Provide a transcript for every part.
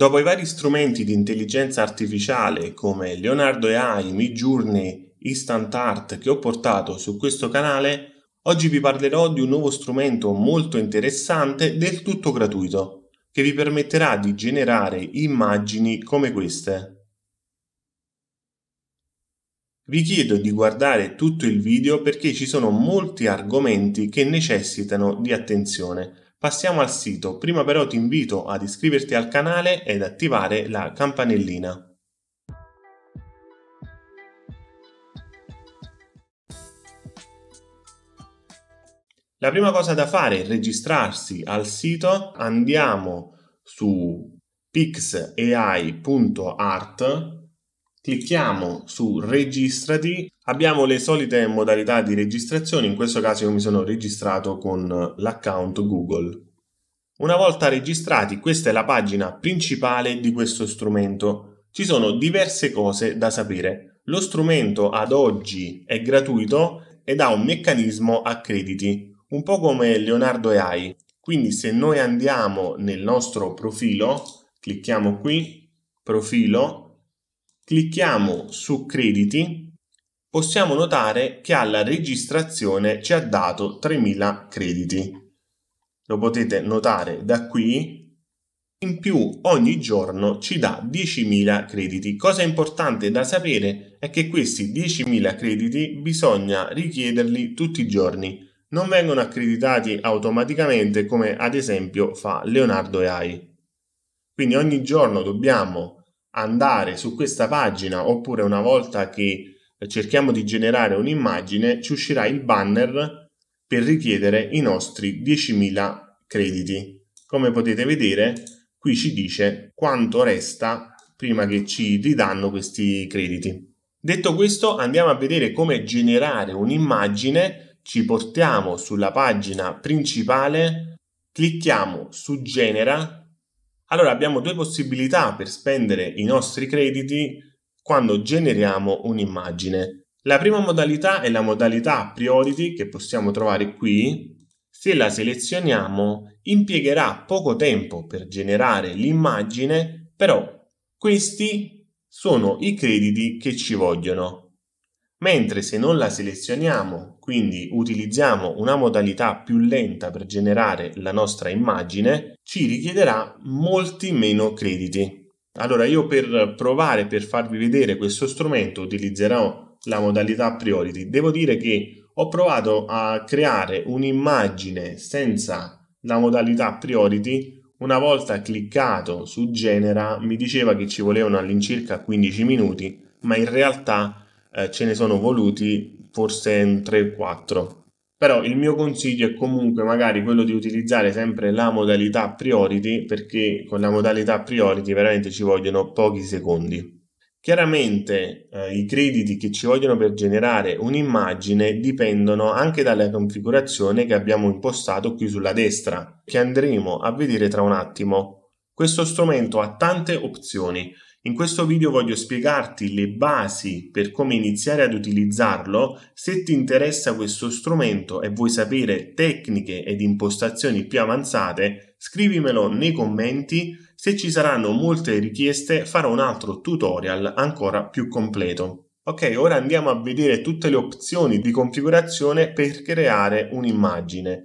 Dopo i vari strumenti di intelligenza artificiale come Leonardo AI, Midjourney, Instant Art che ho portato su questo canale, oggi vi parlerò di un nuovo strumento molto interessante del tutto gratuito che vi permetterà di generare immagini come queste. Vi chiedo di guardare tutto il video perché ci sono molti argomenti che necessitano di attenzione. Passiamo al sito, prima però ti invito ad iscriverti al canale ed attivare la campanellina. La prima cosa da fare è registrarsi al sito, andiamo su pixai.art Clicchiamo su registrati, abbiamo le solite modalità di registrazione, in questo caso io mi sono registrato con l'account Google. Una volta registrati, questa è la pagina principale di questo strumento. Ci sono diverse cose da sapere. Lo strumento ad oggi è gratuito ed ha un meccanismo a crediti, un po' come Leonardo e AI. Quindi se noi andiamo nel nostro profilo, clicchiamo qui, profilo, Clicchiamo su crediti, possiamo notare che alla registrazione ci ha dato 3000 crediti. Lo potete notare da qui, in più ogni giorno ci dà 10.000 crediti. Cosa importante da sapere è che questi 10.000 crediti bisogna richiederli tutti i giorni. Non vengono accreditati automaticamente come ad esempio fa Leonardo AI. Quindi ogni giorno dobbiamo andare su questa pagina oppure una volta che cerchiamo di generare un'immagine ci uscirà il banner per richiedere i nostri 10.000 crediti. Come potete vedere qui ci dice quanto resta prima che ci ridanno questi crediti. Detto questo andiamo a vedere come generare un'immagine, ci portiamo sulla pagina principale, clicchiamo su genera allora abbiamo due possibilità per spendere i nostri crediti quando generiamo un'immagine. La prima modalità è la modalità priority che possiamo trovare qui. Se la selezioniamo impiegherà poco tempo per generare l'immagine, però questi sono i crediti che ci vogliono mentre se non la selezioniamo, quindi utilizziamo una modalità più lenta per generare la nostra immagine, ci richiederà molti meno crediti. Allora io per provare, per farvi vedere questo strumento utilizzerò la modalità priority. Devo dire che ho provato a creare un'immagine senza la modalità priority. Una volta cliccato su genera mi diceva che ci volevano all'incirca 15 minuti, ma in realtà eh, ce ne sono voluti forse 3-4. Però il mio consiglio è comunque magari quello di utilizzare sempre la modalità priority perché con la modalità priority veramente ci vogliono pochi secondi. Chiaramente eh, i crediti che ci vogliono per generare un'immagine dipendono anche dalla configurazione che abbiamo impostato qui sulla destra, che andremo a vedere tra un attimo. Questo strumento ha tante opzioni, in questo video voglio spiegarti le basi per come iniziare ad utilizzarlo se ti interessa questo strumento e vuoi sapere tecniche ed impostazioni più avanzate scrivimelo nei commenti se ci saranno molte richieste farò un altro tutorial ancora più completo. Ok, ora andiamo a vedere tutte le opzioni di configurazione per creare un'immagine.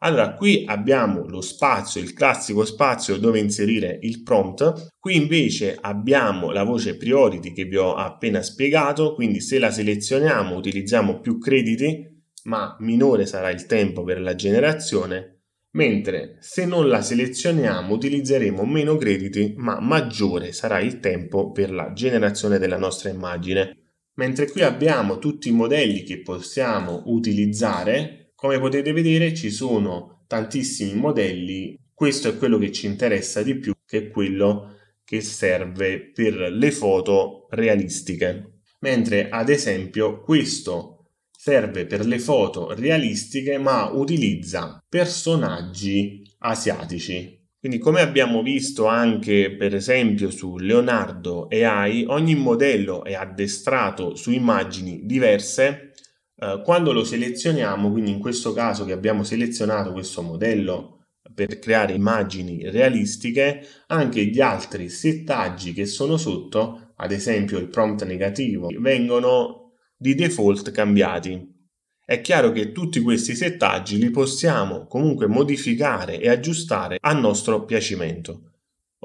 Allora, qui abbiamo lo spazio, il classico spazio dove inserire il prompt. Qui invece abbiamo la voce priority che vi ho appena spiegato, quindi se la selezioniamo utilizziamo più crediti, ma minore sarà il tempo per la generazione, mentre se non la selezioniamo utilizzeremo meno crediti, ma maggiore sarà il tempo per la generazione della nostra immagine. Mentre qui abbiamo tutti i modelli che possiamo utilizzare, come potete vedere ci sono tantissimi modelli, questo è quello che ci interessa di più, che è quello che serve per le foto realistiche. Mentre ad esempio questo serve per le foto realistiche ma utilizza personaggi asiatici. Quindi come abbiamo visto anche per esempio su Leonardo e AI, ogni modello è addestrato su immagini diverse eh, quando lo selezioniamo, quindi in questo caso che abbiamo selezionato questo modello per creare immagini realistiche, anche gli altri settaggi che sono sotto, ad esempio il prompt negativo, vengono di default cambiati. È chiaro che tutti questi settaggi li possiamo comunque modificare e aggiustare a nostro piacimento.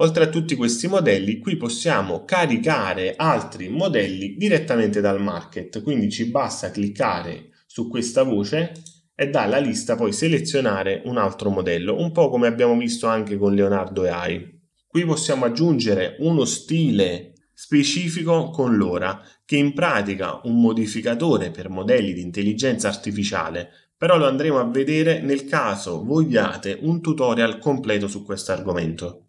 Oltre a tutti questi modelli, qui possiamo caricare altri modelli direttamente dal market, quindi ci basta cliccare su questa voce e dalla lista poi selezionare un altro modello, un po' come abbiamo visto anche con Leonardo e AI. Qui possiamo aggiungere uno stile specifico con l'ora, che in pratica è un modificatore per modelli di intelligenza artificiale, però lo andremo a vedere nel caso vogliate un tutorial completo su questo argomento.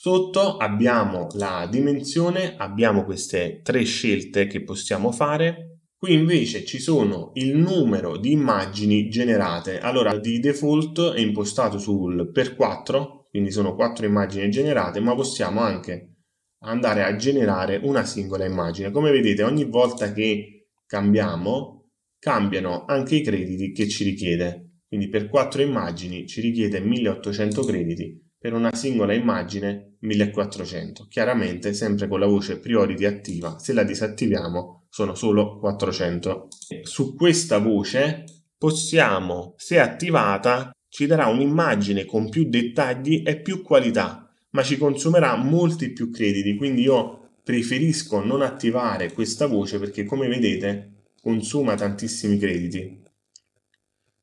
Sotto abbiamo la dimensione, abbiamo queste tre scelte che possiamo fare. Qui invece ci sono il numero di immagini generate. Allora di default è impostato sul per 4, quindi sono 4 immagini generate, ma possiamo anche andare a generare una singola immagine. Come vedete ogni volta che cambiamo cambiano anche i crediti che ci richiede. Quindi per 4 immagini ci richiede 1800 crediti, per una singola immagine 1400, chiaramente sempre con la voce priority attiva, se la disattiviamo sono solo 400. Su questa voce possiamo, se attivata, ci darà un'immagine con più dettagli e più qualità, ma ci consumerà molti più crediti, quindi io preferisco non attivare questa voce perché come vedete consuma tantissimi crediti.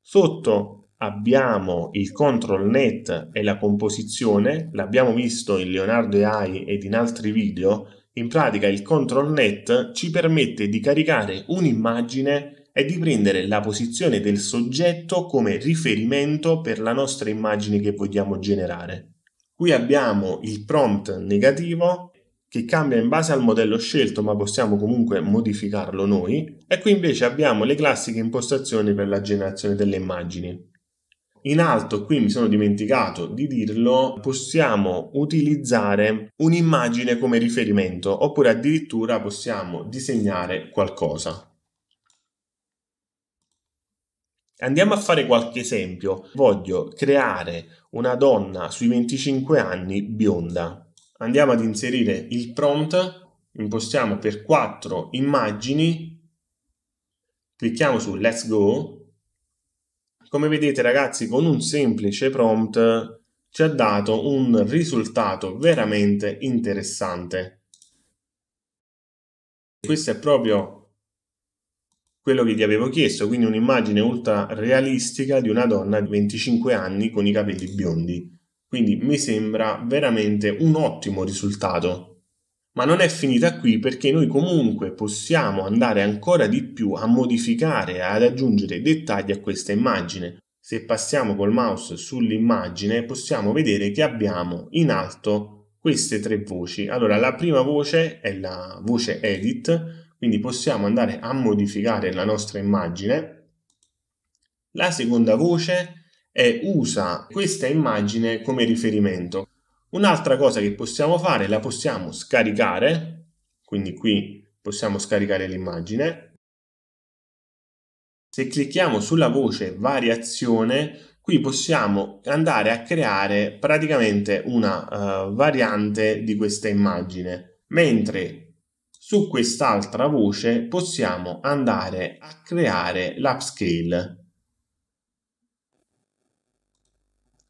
Sotto abbiamo il control net e la composizione, l'abbiamo visto in Leonardo AI ed in altri video, in pratica il control net ci permette di caricare un'immagine e di prendere la posizione del soggetto come riferimento per la nostra immagine che vogliamo generare. Qui abbiamo il prompt negativo che cambia in base al modello scelto ma possiamo comunque modificarlo noi e qui invece abbiamo le classiche impostazioni per la generazione delle immagini. In alto, qui mi sono dimenticato di dirlo, possiamo utilizzare un'immagine come riferimento oppure addirittura possiamo disegnare qualcosa. Andiamo a fare qualche esempio. Voglio creare una donna sui 25 anni bionda. Andiamo ad inserire il prompt, impostiamo per quattro immagini, clicchiamo su Let's Go come vedete ragazzi con un semplice prompt ci ha dato un risultato veramente interessante. Questo è proprio quello che gli avevo chiesto, quindi un'immagine ultra realistica di una donna di 25 anni con i capelli biondi. Quindi mi sembra veramente un ottimo risultato. Ma non è finita qui perché noi comunque possiamo andare ancora di più a modificare, ad aggiungere dettagli a questa immagine. Se passiamo col mouse sull'immagine possiamo vedere che abbiamo in alto queste tre voci. Allora la prima voce è la voce edit, quindi possiamo andare a modificare la nostra immagine. La seconda voce è usa questa immagine come riferimento. Un'altra cosa che possiamo fare, la possiamo scaricare, quindi qui possiamo scaricare l'immagine. Se clicchiamo sulla voce variazione, qui possiamo andare a creare praticamente una uh, variante di questa immagine, mentre su quest'altra voce possiamo andare a creare l'upscale.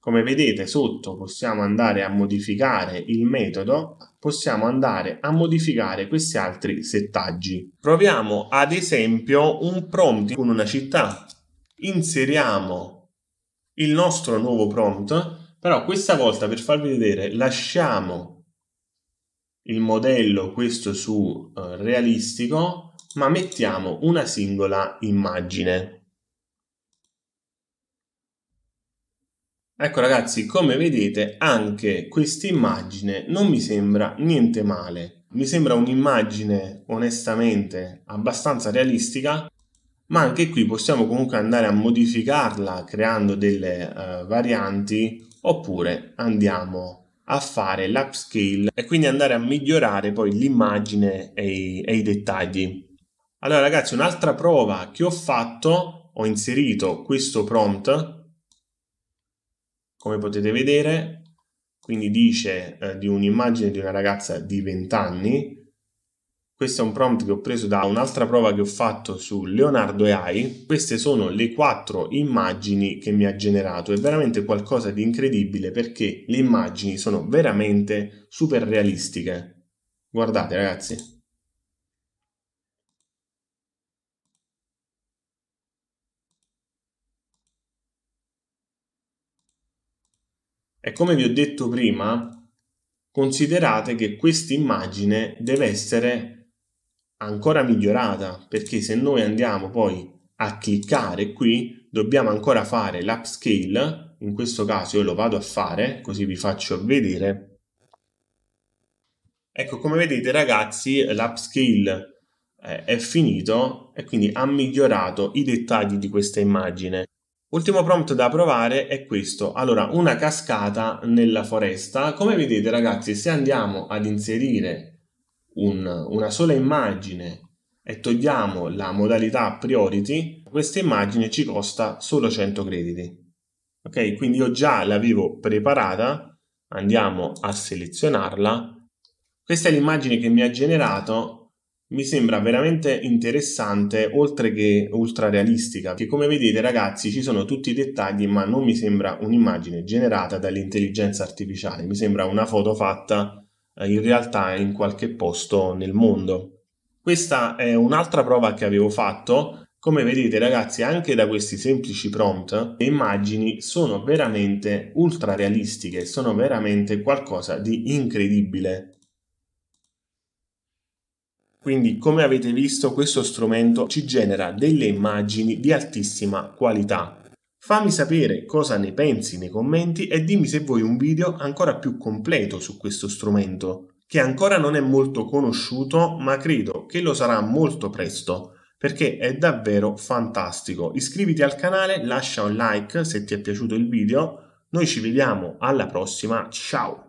Come vedete sotto possiamo andare a modificare il metodo, possiamo andare a modificare questi altri settaggi. Proviamo ad esempio un prompt con una città. Inseriamo il nostro nuovo prompt, però questa volta per farvi vedere lasciamo il modello questo su eh, realistico, ma mettiamo una singola immagine. Ecco ragazzi, come vedete anche questa immagine non mi sembra niente male. Mi sembra un'immagine onestamente abbastanza realistica, ma anche qui possiamo comunque andare a modificarla creando delle uh, varianti oppure andiamo a fare l'upscale e quindi andare a migliorare poi l'immagine e e i dettagli. Allora ragazzi, un'altra prova che ho fatto, ho inserito questo prompt come potete vedere, quindi dice eh, di un'immagine di una ragazza di 20 anni. Questo è un prompt che ho preso da un'altra prova che ho fatto su Leonardo AI. Queste sono le quattro immagini che mi ha generato. È veramente qualcosa di incredibile perché le immagini sono veramente super realistiche. Guardate ragazzi. E come vi ho detto prima, considerate che questa immagine deve essere ancora migliorata, perché se noi andiamo poi a cliccare qui, dobbiamo ancora fare l'upscale, in questo caso io lo vado a fare, così vi faccio vedere. Ecco, come vedete ragazzi, l'upscale eh, è finito e quindi ha migliorato i dettagli di questa immagine. Ultimo prompt da provare è questo, allora una cascata nella foresta, come vedete ragazzi se andiamo ad inserire un, una sola immagine e togliamo la modalità priority, questa immagine ci costa solo 100 crediti. Ok, quindi io già l'avevo preparata, andiamo a selezionarla. Questa è l'immagine che mi ha generato mi sembra veramente interessante, oltre che ultra realistica, che come vedete ragazzi ci sono tutti i dettagli, ma non mi sembra un'immagine generata dall'intelligenza artificiale, mi sembra una foto fatta eh, in realtà in qualche posto nel mondo. Questa è un'altra prova che avevo fatto, come vedete ragazzi anche da questi semplici prompt le immagini sono veramente ultra realistiche, sono veramente qualcosa di incredibile. Quindi come avete visto questo strumento ci genera delle immagini di altissima qualità. Fammi sapere cosa ne pensi nei commenti e dimmi se vuoi un video ancora più completo su questo strumento, che ancora non è molto conosciuto ma credo che lo sarà molto presto perché è davvero fantastico. Iscriviti al canale, lascia un like se ti è piaciuto il video, noi ci vediamo alla prossima, ciao!